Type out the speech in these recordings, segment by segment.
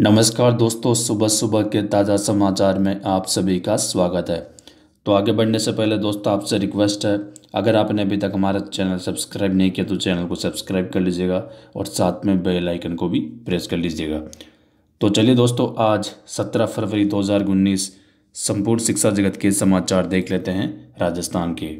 नमस्कार दोस्तों सुबह सुबह के ताज़ा समाचार में आप सभी का स्वागत है तो आगे बढ़ने से पहले दोस्तों आपसे रिक्वेस्ट है अगर आपने अभी तक हमारा चैनल सब्सक्राइब नहीं किया तो चैनल को सब्सक्राइब कर लीजिएगा और साथ में बेल आइकन को भी प्रेस कर लीजिएगा तो चलिए दोस्तों आज 17 फरवरी 2019 संपूर्ण शिक्षा जगत के समाचार देख लेते हैं राजस्थान के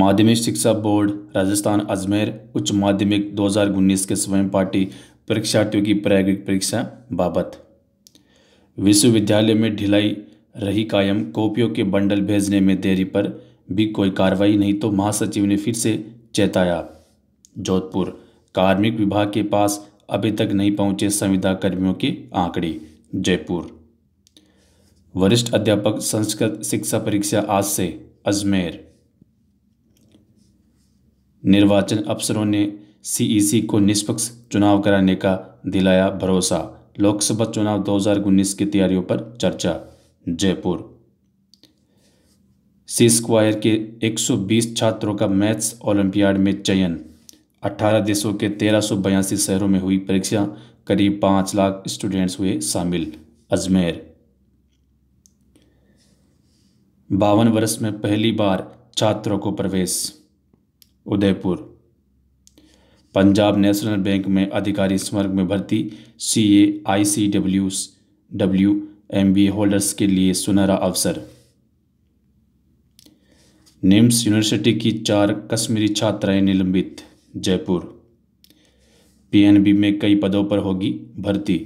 माध्यमिक शिक्षा बोर्ड राजस्थान अजमेर उच्च माध्यमिक 2019 के स्वयं पार्टी परीक्षार्थियों की प्रायोगिक परीक्षा बाबत विश्वविद्यालय में ढिलाई रही कायम कॉपियों के बंडल भेजने में देरी पर भी कोई कार्रवाई नहीं तो महासचिव ने फिर से चेताया जोधपुर कार्मिक विभाग के पास अभी तक नहीं पहुंचे संविदा कर्मियों के आंकड़े जयपुर वरिष्ठ अध्यापक संस्कृत शिक्षा परीक्षा आज से अजमेर निर्वाचन अफसरों ने सीईसी e को निष्पक्ष चुनाव कराने का दिलाया भरोसा लोकसभा चुनाव 2019 की तैयारियों पर चर्चा जयपुर सी स्क्वायर के 120 छात्रों का मैथ्स ओलंपियाड में चयन 18 देशों के तेरह शहरों में हुई परीक्षा करीब 5 लाख स्टूडेंट्स हुए शामिल अजमेर बावन वर्ष में पहली बार छात्रों को प्रवेश उदयपुर पंजाब नेशनल बैंक में अधिकारी स्वर्ग में भर्ती C A I C W W M B A holders के लिए सुनहरा अवसर निम्स यूनिवर्सिटी की चार कश्मीरी छात्राएं निलंबित जयपुर पीएनबी में कई पदों पर होगी भर्ती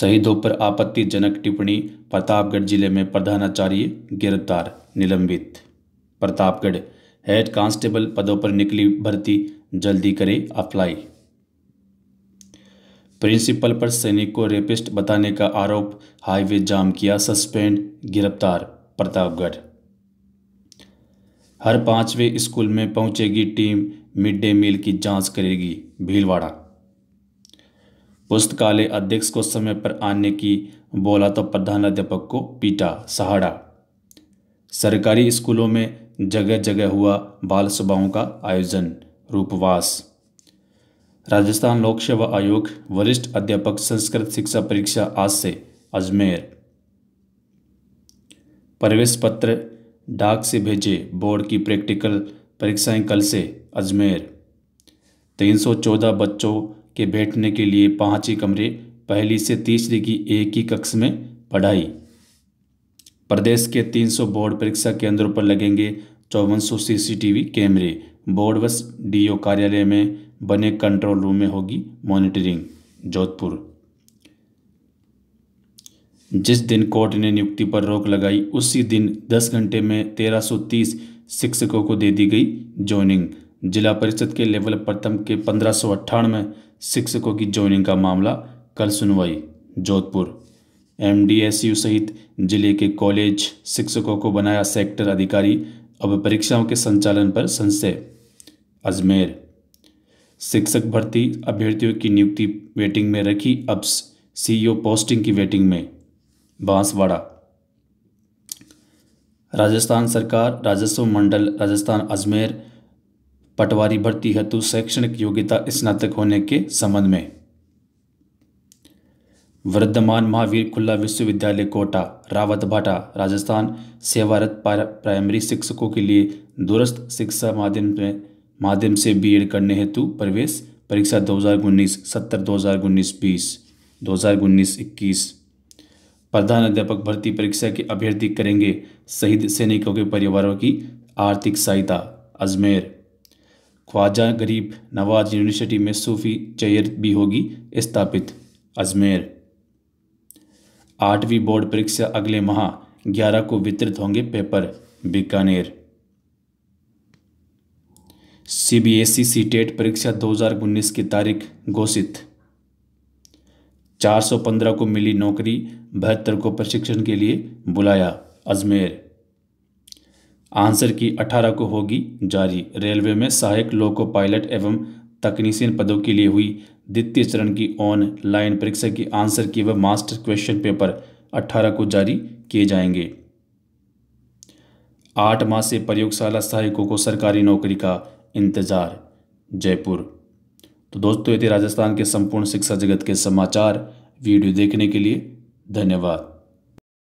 शहीदों पर आपत्तिजनक टिप्पणी प्रतापगढ़ जिले में प्रधानाचार्य गिरफ्तार निलंबित प्रतापगढ़ हेड कांस्टेबल पदों पर निकली भर्ती जल्दी करें अप्लाई प्रिंसिपल पर सैनिक को रेपिस्ट बताने का आरोप हाईवे जाम किया सस्पेंड गिरफ्तार प्रतापगढ़ हर पांचवें स्कूल में पहुंचेगी टीम मिड डे मील की जांच करेगी भीलवाड़ा पुस्तकालय अध्यक्ष को समय पर आने की बोला तो प्रधानाध्यापक को पीटा सहाड़ा सरकारी स्कूलों में जगह जगह हुआ बाल सभाओं का आयोजन रूपवास राजस्थान लोक सेवा आयोग वरिष्ठ अध्यापक संस्कृत शिक्षा परीक्षा आज से अजमेर प्रवेश पत्र डाक से भेजे बोर्ड की प्रैक्टिकल परीक्षाएं कल से अजमेर 314 बच्चों के बैठने के लिए पांच ही कमरे पहली से तीसरी की एक ही कक्ष में पढ़ाई प्रदेश के 300 बोर्ड परीक्षा केंद्रों पर लगेंगे चौवन सौ सीसीटीवी कैमरे बोर्ड बस डीओ कार्यालय में बने कंट्रोल रूम में होगी मॉनिटरिंग जोधपुर जिस दिन कोर्ट ने नियुक्ति पर रोक लगाई उसी दिन 10 घंटे में 1330 शिक्षकों को दे दी गई ज्वाइनिंग जिला परिषद के लेवल प्रथम के पंद्रह सौ अट्ठानवे शिक्षकों की ज्वाइनिंग का मामला कल सुनवाई जोधपुर एमडीएसयू सहित जिले के कॉलेज शिक्षकों को बनाया सेक्टर अधिकारी अब परीक्षाओं के संचालन पर संशय अजमेर शिक्षक भर्ती अभ्यर्थियों की नियुक्ति वेटिंग में रखी अब सीईओ पोस्टिंग की वेटिंग में बांसवाड़ा राजस्थान सरकार राजस्व मंडल राजस्थान अजमेर पटवारी भर्ती हेतु शैक्षणिक योग्यता स्नातक होने के संबंध में वर्धमान महावीर खुला विश्वविद्यालय कोटा रावत भाटा राजस्थान सेवारत प्राइमरी शिक्षकों के लिए दूरस्थ शिक्षा माध्यम में माध्यम से बीएड करने हेतु प्रवेश परीक्षा 2019 सत्तर दो हज़ार उन्नीस दो हज़ार उन्नीस इक्कीस प्रधान अध्यापक भर्ती परीक्षा के अभ्यर्थी करेंगे शहीद सैनिकों के परिवारों की आर्थिक सहायता अजमेर ख्वाजा गरीब नवाज यूनिवर्सिटी में सूफी चेयर भी होगी स्थापित अजमेर आठवीं बोर्ड परीक्षा अगले माह ग्यारह को वितरित होंगे paper Bikaner CBSE C TET परीक्षा उन्नीस की तारीख घोषित 415 को मिली नौकरी बहत्तर को प्रशिक्षण के लिए बुलाया अजमेर आंसर की 18 को होगी जारी रेलवे में सहायक लोको पायलट एवं तकनीशियन पदों के लिए हुई द्वितीय चरण की ऑनलाइन परीक्षा की आंसर की व मास्टर क्वेश्चन पेपर 18 को जारी किए जाएंगे आठ माह से प्रयोगशाला सहायकों को सरकारी नौकरी का इंतजार जयपुर तो दोस्तों ये थे राजस्थान के संपूर्ण शिक्षा जगत के समाचार वीडियो देखने के लिए धन्यवाद